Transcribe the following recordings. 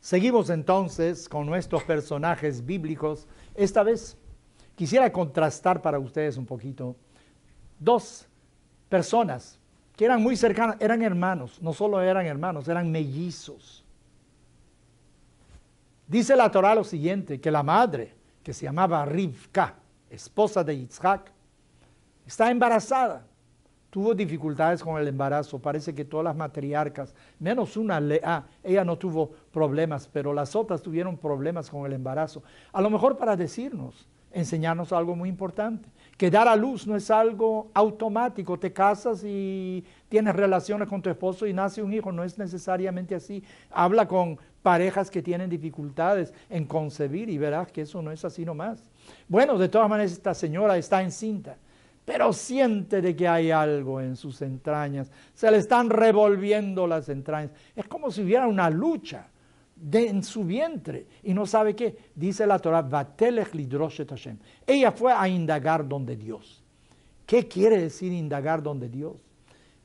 Seguimos entonces con nuestros personajes bíblicos. Esta vez quisiera contrastar para ustedes un poquito dos personas que eran muy cercanas, eran hermanos, no solo eran hermanos, eran mellizos. Dice la Torah lo siguiente, que la madre, que se llamaba Rivka, esposa de Yitzhak, está embarazada, tuvo dificultades con el embarazo, parece que todas las matriarcas, menos una, ah, ella no tuvo problemas, pero las otras tuvieron problemas con el embarazo. A lo mejor para decirnos, enseñarnos algo muy importante, que dar a luz no es algo automático, te casas y tienes relaciones con tu esposo y nace un hijo, no es necesariamente así. Habla con parejas que tienen dificultades en concebir y verás que eso no es así nomás. Bueno, de todas maneras esta señora está encinta pero siente de que hay algo en sus entrañas, se le están revolviendo las entrañas. Es como si hubiera una lucha en su vientre y no sabe qué. Dice la Torah, Ella fue a indagar donde Dios. ¿Qué quiere decir indagar donde Dios?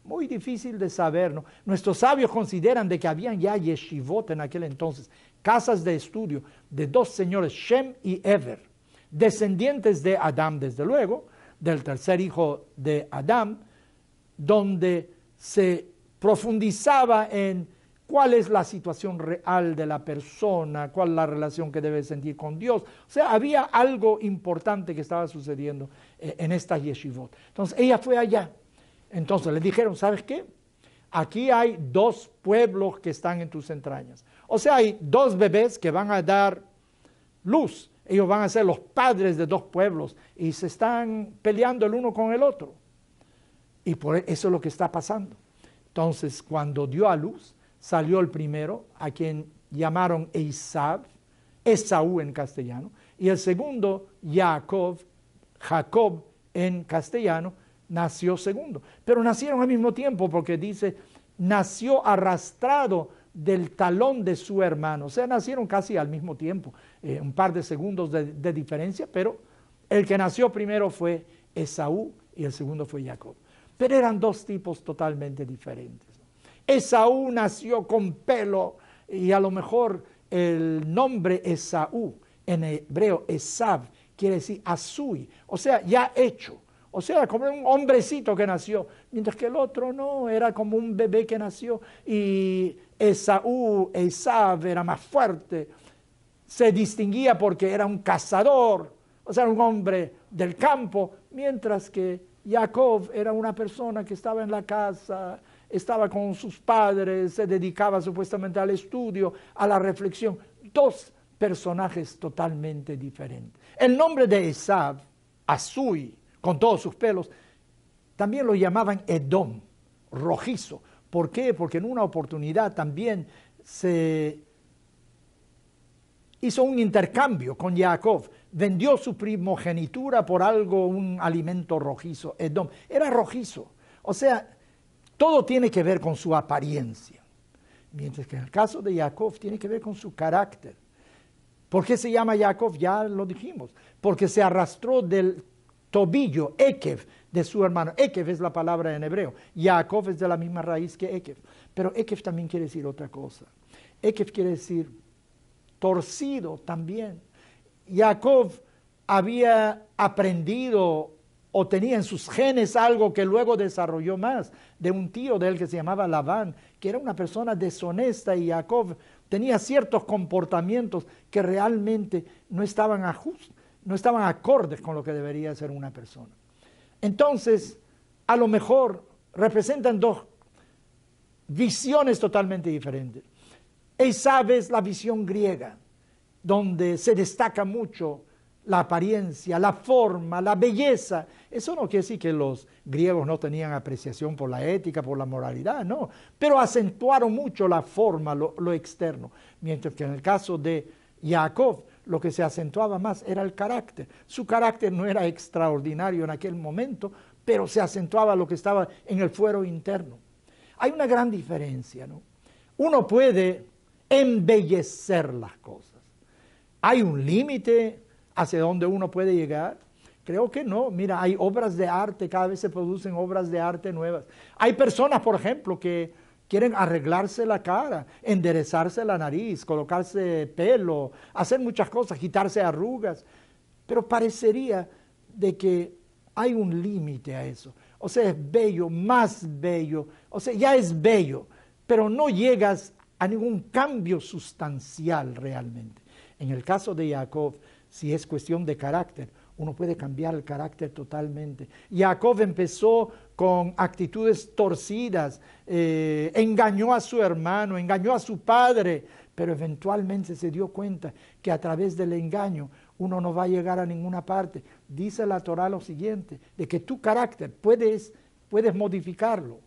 Muy difícil de saber. ¿no? Nuestros sabios consideran de que habían ya yeshivot en aquel entonces, casas de estudio de dos señores, Shem y Ever, descendientes de Adán, desde luego, del tercer hijo de Adán, donde se profundizaba en cuál es la situación real de la persona, cuál es la relación que debe sentir con Dios. O sea, había algo importante que estaba sucediendo eh, en esta yeshivot. Entonces, ella fue allá. Entonces, le dijeron, ¿sabes qué? Aquí hay dos pueblos que están en tus entrañas. O sea, hay dos bebés que van a dar luz. Ellos van a ser los padres de dos pueblos y se están peleando el uno con el otro. Y por e, eso es lo que está pasando. Entonces, cuando dio a luz, salió el primero, a quien llamaron Eisab, Esaú en castellano, y el segundo, Jacob, Jacob en castellano, nació segundo. Pero nacieron al mismo tiempo porque dice, nació arrastrado del talón de su hermano. O sea, nacieron casi al mismo tiempo. Eh, un par de segundos de, diferencia, pero el que nació primero fue Esaú y el segundo fue Jacob. Pero eran dos tipos totalmente diferentes. Esaú nació con pelo y a lo mejor el nombre Esaú en hebreo, Esav... quiere decir Azui, o sea, ya hecho. O sea, como un hombrecito que nació, mientras que el otro no, era como un bebé que nació y Esaú, Esav era más fuerte se distinguía porque era un cazador, o sea, un hombre del campo, mientras que Jacob era una persona que estaba en la casa, estaba con sus padres, se dedicaba supuestamente al estudio, a la reflexión. Dos personajes totalmente diferentes. El nombre de Esab, Azui, con todos sus pelos, también lo llamaban Edom, rojizo. ¿Por qué? Porque en una oportunidad también se hizo un intercambio con Jacob, vendió su primogenitura por algo, un alimento rojizo, Edom, era rojizo. O sea, todo tiene que ver con su apariencia, mientras que en el caso de Jacob tiene que ver con su carácter. ¿Por qué se llama Jacob? Ya lo dijimos, porque se arrastró del tobillo, Ekev, de su hermano. Ekev es la palabra en hebreo. Jacob es de la misma raíz que Ekev. Pero Ekev también quiere decir otra cosa. Ekev quiere decir torcido también. Jacob había aprendido o tenía en sus genes algo que luego desarrolló más, de un tío de él que se llamaba Labán, que era una persona deshonesta y Jacob tenía ciertos comportamientos que realmente no estaban, a no estaban acordes con lo que debería ser una persona. Entonces, a lo mejor representan dos visiones totalmente diferentes. Esa es la visión griega, donde se destaca mucho la apariencia, la forma, la belleza. Eso no quiere decir que los griegos no tenían apreciación por la ética, por la moralidad, no, pero acentuaron mucho la forma, lo, externo, mientras que en el caso de Jacob lo que se acentuaba más era el carácter. Su carácter no era extraordinario en aquel momento, pero se acentuaba lo que estaba en el fuero interno. Hay una gran diferencia, ¿no? Uno puede embellecer las cosas. ¿Hay un límite hacia donde uno puede llegar? Creo que no. Mira, hay obras de arte, cada vez se producen obras de arte nuevas. Hay personas, por ejemplo, que quieren arreglarse la cara, enderezarse la nariz, colocarse pelo, hacer muchas cosas, quitarse arrugas. Pero parecería de que hay un límite a eso. O sea, es bello, más bello. O sea, ya es bello, pero no llegas a ningún cambio sustancial realmente. En el caso de Jacob, si es cuestión de carácter, uno puede cambiar el carácter totalmente. Jacob empezó con actitudes torcidas, eh, engañó a su hermano, engañó a su padre, pero eventualmente se dio cuenta que a través del engaño uno no va a llegar a ninguna parte. Dice la Torah lo siguiente, de que tu carácter puedes, puedes modificarlo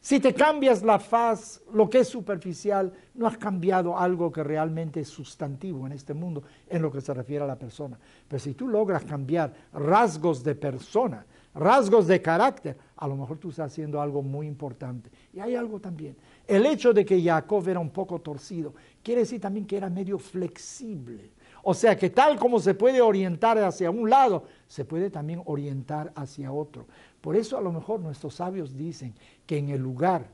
si te cambias la faz, lo que es superficial, no has cambiado algo que realmente es sustantivo en este mundo en lo que se refiere a la persona. Pero si tú logras cambiar rasgos de persona, rasgos de carácter, a lo mejor tú estás haciendo algo muy importante. Y hay algo también. El hecho de que Jacob era un poco torcido, quiere decir también que era medio flexible. O sea que tal como se puede orientar hacia un lado, se puede también orientar hacia otro. Por eso a lo mejor nuestros sabios dicen que en el lugar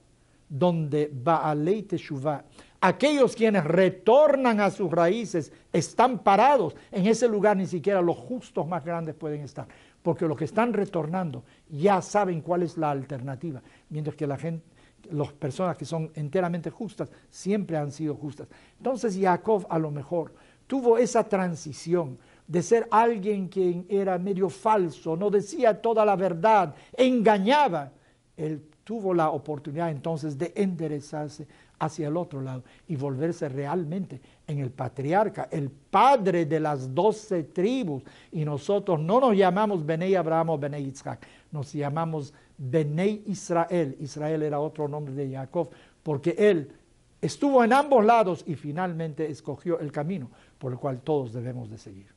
donde va Leite Teshuvah, aquellos quienes retornan a sus raíces están parados. En ese lugar ni siquiera los justos más grandes pueden estar, porque los que están retornando ya saben cuál es la alternativa, mientras que la gente, las personas que son enteramente justas siempre han sido justas. Entonces Jacob a lo mejor tuvo esa transición de ser alguien que era medio falso, no decía toda la verdad, engañaba. Él tuvo la oportunidad entonces de enderezarse hacia el otro lado y volverse realmente en el patriarca, el padre de las doce tribus. Y nosotros no nos llamamos Benei Abraham o Benei Yitzhak, nos llamamos Benei Israel. Israel era otro nombre de Jacob, porque él estuvo en ambos lados y finalmente escogió el camino por el cual todos debemos de seguir.